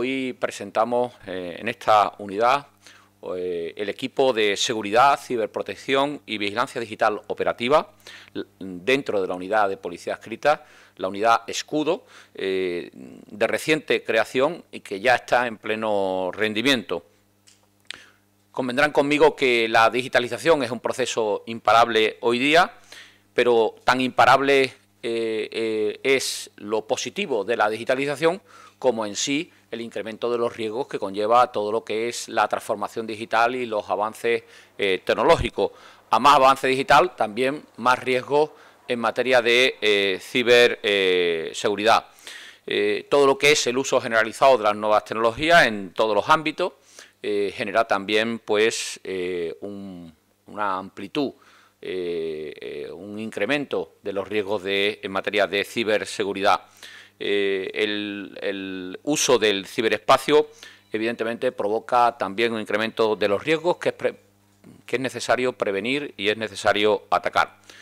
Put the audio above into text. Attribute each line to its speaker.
Speaker 1: Hoy presentamos eh, en esta unidad eh, el equipo de seguridad, ciberprotección y vigilancia digital operativa dentro de la unidad de policía escrita, la unidad escudo eh, de reciente creación y que ya está en pleno rendimiento. Convendrán conmigo que la digitalización es un proceso imparable hoy día, pero tan imparable eh, eh, es lo positivo de la digitalización como en sí el incremento de los riesgos que conlleva todo lo que es la transformación digital y los avances eh, tecnológicos. A más avance digital, también más riesgos en materia de ciberseguridad. todo lo que es el uso generalizado de las nuevas tecnologías en todos los ámbitos genera también pues, una amplitud eh, eh, un incremento de los riesgos en materia de ciberseguridad. Eh, el, uso del ciberespacio, evidentemente, provoca también un incremento de los riesgos que es necesario prevenir y es necesario atacar.